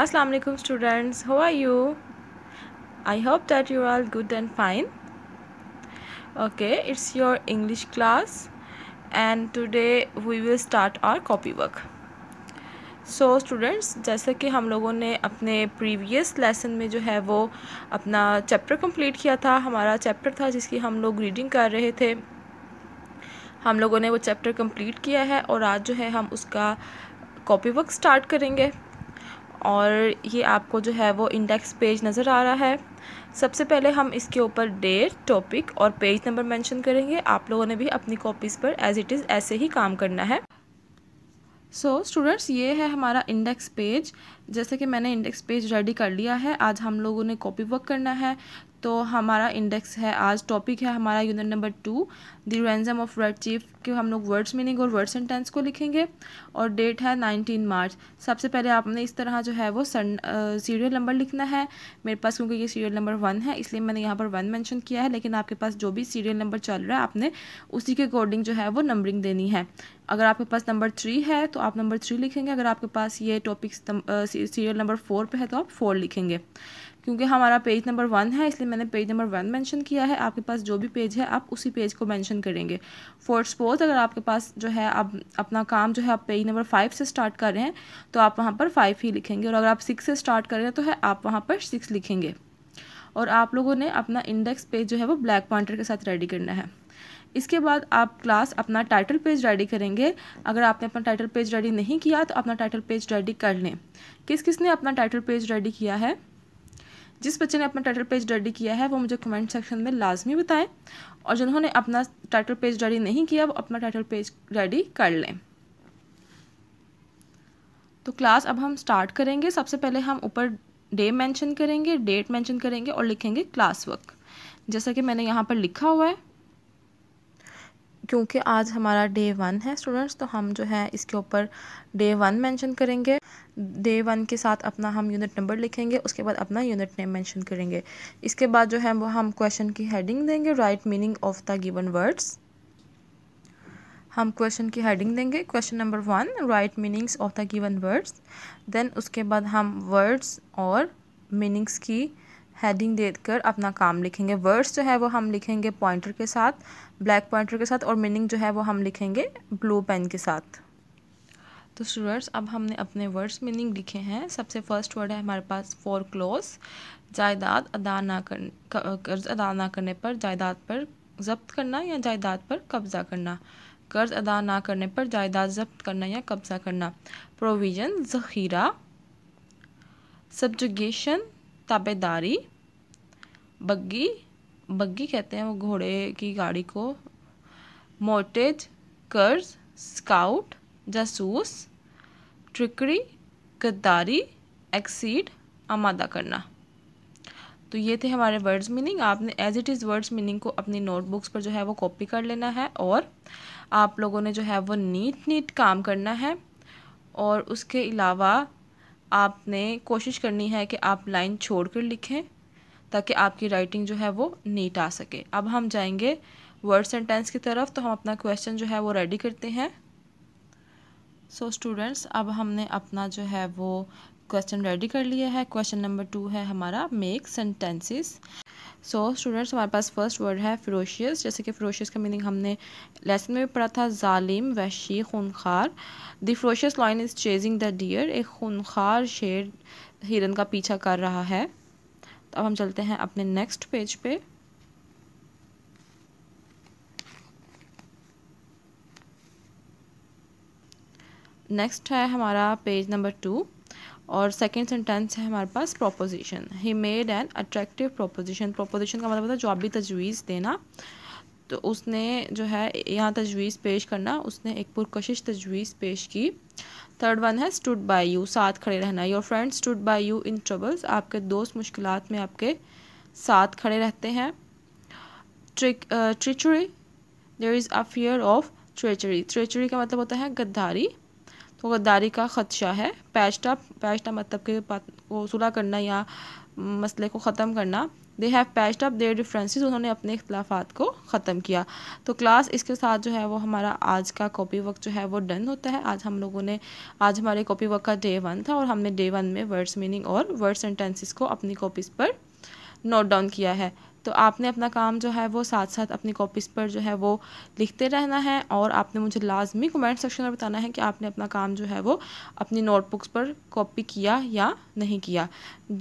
अस्सलाम वालेकुम students how are you I hope that you are good and fine okay it's your English class and today we will start our copy work so students जैसे कि हम लोगों ने अपने previous lesson में जो है वो अपना चैप्टर कंप्लीट किया था हमारा चैप्टर था जिसकी हम लोग रीडिंग कर रहे थे हम लोगों ने वो चैप्टर कंप्लीट किया है और आज जो है हम उसका कॉपी वर्क स्टार्ट करेंगे और ये आपको जो है वो इंडेक्स पेज नज़र आ रहा है सबसे पहले हम इसके ऊपर डेट टॉपिक और पेज नंबर मेंशन करेंगे आप लोगों ने भी अपनी कॉपीज़ पर एज इट इज़ ऐसे ही काम करना है सो so, स्टूडेंट्स ये है हमारा इंडेक्स पेज जैसे कि मैंने इंडेक्स पेज रेडी कर लिया है आज हम लोगों ने कॉपी वर्क करना है तो हमारा इंडेक्स है आज टॉपिक है हमारा unit number two the ransom of red chief के हम लोग वर्ड्स मीनिंग और वर्ड सेंटेंस को लिखेंगे और डेट है नाइनटीन मार्च सबसे पहले आपने इस तरह जो है वो सन सीरियल नंबर लिखना है मेरे पास क्योंकि ये सीरियल नंबर वन है इसलिए मैंने यहाँ पर वन मैंशन किया है लेकिन आपके पास जो भी सीरियल नंबर चल रहा है आपने उसी के अकॉर्डिंग जो है वो नंबरिंग देनी है अगर आपके पास नंबर थ्री है तो आप नंबर थ्री लिखेंगे अगर आपके पास ये टॉपिक सीरियल नंबर फोर पर है तो आप फोर लिखेंगे क्योंकि हमारा पेज नंबर वन है इसलिए मैंने पेज नंबर वन मेंशन किया है आपके पास जो भी पेज है आप उसी पेज को मेंशन करेंगे फॉर सपोज अगर आपके पास जो है आप अपना काम जो है आप पेज नंबर फाइव से स्टार्ट कर रहे हैं तो आप वहाँ पर फाइव ही लिखेंगे और अगर आप सिक्स से स्टार्ट कर रहे हैं तो है आप वहाँ पर सिक्स लिखेंगे और आप लोगों ने अपना इंडेक्स पेज जो है वो ब्लैक पॉइंटर के साथ रेडी करना है इसके बाद आप क्लास अपना टाइटल पेज रेडी करेंगे अगर आपने अपना टाइटल पेज रेडी नहीं किया तो अपना टाइटल पेज रेडी कर लें किस किस ने अपना टाइटल पेज रेडी किया है जिस बच्चे ने अपना टाइटल पेज डडी किया है वो मुझे कमेंट सेक्शन में लाजमी बताएं और जिन्होंने अपना टाइटल पेज डडी नहीं किया वो अपना टाइटल पेज रेडी कर लें तो क्लास अब हम स्टार्ट करेंगे सबसे पहले हम ऊपर डे मेंशन करेंगे डेट मेंशन करेंगे और लिखेंगे क्लास वर्क जैसा कि मैंने यहाँ पर लिखा हुआ है क्योंकि आज हमारा डे वन है स्टूडेंट्स तो हम जो है इसके ऊपर डे वन मेंशन करेंगे डे वन के साथ अपना हम यूनिट नंबर लिखेंगे उसके बाद अपना यूनिट नेम मेंशन करेंगे इसके बाद जो है वो हम क्वेश्चन की हेडिंग देंगे right meaning of the given words हम क्वेश्चन की हेडिंग देंगे question number one right meanings of the given words then उसके बाद हम वर्ड्स और मीनिंग्स की हेडिंग देकर अपना काम लिखेंगे वर्ड्स जो है वो हम लिखेंगे पॉइंटर के साथ ब्लैक पॉइंटर के साथ और मीनिंग जो है वो हम लिखेंगे ब्लू पेन के साथ तो स्टूडेंट्स अब हमने अपने वर्ड्स मीनिंग लिखे हैं सबसे फर्स्ट वर्ड है हमारे पास फोर क्लोज जायदाद अदा ना कर कर्ज अदा ना करने पर जायदाद पर जब्त करना या जायदाद पर कब्ज़ा करना कर्ज अदा ना करने पर जायदाद जब्त करना या कब्ज़ा करना प्रोविज़न ज़ख़ीरा सब्जुगेशन ताबेदारी बग्गी बग्गी कहते हैं वो घोड़े की गाड़ी को मोटेज कर्ज स्काउट जासूस ट्रिकड़ी गद्दारी एक्सीड आमादा करना तो ये थे हमारे वर्ड्स मीनिंग आपने as it is words meaning को अपनी नोटबुक्स पर जो है वो कॉपी कर लेना है और आप लोगों ने जो है वो नीट नीट काम करना है और उसके अलावा आपने कोशिश करनी है कि आप लाइन छोड़ कर लिखें ताकि आपकी राइटिंग जो है वो नीट आ सके अब हम जाएंगे वर्ड सेंटेंस की तरफ तो हम अपना क्वेश्चन जो है वो रेडी करते हैं सो so स्टूडेंट्स अब हमने अपना जो है वो क्वेश्चन रेडी कर लिया है क्वेश्चन नंबर टू है हमारा मेक सेंटेंसेस सो स्टूडेंट्स हमारे पास फर्स्ट वर्ड है फ्रोशियस जैसे कि फ्रोशियस का मीनिंग हमने लेसन में भी पढ़ा था जालिम वैशी खूनखार the ferocious lion is chasing the deer एक खूनखार शेर हिरन का पीछा कर रहा है तो अब हम चलते हैं अपने नेक्स्ट पेज पे नेक्स्ट है हमारा पेज नंबर टू और सेकेंड सेंटेंस है हमारे पास proposition he made an attractive proposition proposition का मतलब होता है जो आप भी तजवीज़ देना तो उसने जो है यहाँ तजवीज़ पेश करना उसने एक पुरकशिश तजवीज़ पेश की थर्ड वन है स्टूड बाय यू साथ खड़े रहना your friend stood by you in troubles आपके दोस्त मुश्किल में आपके साथ खड़े रहते हैं ट्रिक treachery there is a fear of treachery treachery का मतलब होता है गद्दारी तो गद्दारी का खदशा है पैचटा पैचटा मतलब के को सुलह करना या मसले को ख़त्म करना they have patched up their differences उन्होंने अपने इख्तलाफात को ख़त्म किया तो क्लास इसके साथ जो है वो हमारा आज का कॉपी वर्क जो है वो डन होता है आज हम लोगों ने आज हमारे कॉपी वर्क का डे वन था और हमने डे वन में वर्ड्स मीनिंग और वर्ड सेंटेंसेस को अपनी कॉपीज़ पर नोट डाउन किया है तो आपने अपना काम जो है वो साथ साथ अपनी कॉपीज़ पर जो है वो लिखते रहना है और आपने मुझे लाजमी कमेंट सेक्शन में बताना है कि आपने अपना काम जो है वो अपनी नोटबुक्स पर कॉपी किया या नहीं किया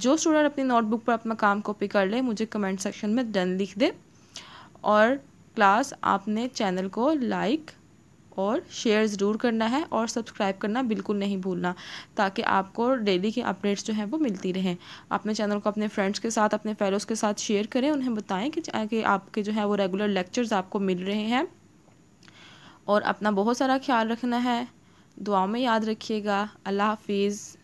जो स्टूडेंट अपनी नोटबुक पर अपना काम कॉपी कर ले मुझे कमेंट सेक्शन में डन लिख दे और क्लास आपने चैनल को लाइक और शेयर ज़रूर करना है और सब्सक्राइब करना बिल्कुल नहीं भूलना ताकि आपको डेली की अपडेट्स जो हैं वो मिलती रहें अपने चैनल को अपने फ्रेंड्स के साथ अपने फेलोज़ के साथ शेयर करें उन्हें बताएं कि, आपके जो है वो रेगुलर लेक्चर्स आपको मिल रहे हैं और अपना बहुत सारा ख्याल रखना है दुआ में याद रखिएगा अल्लाह हाफिज़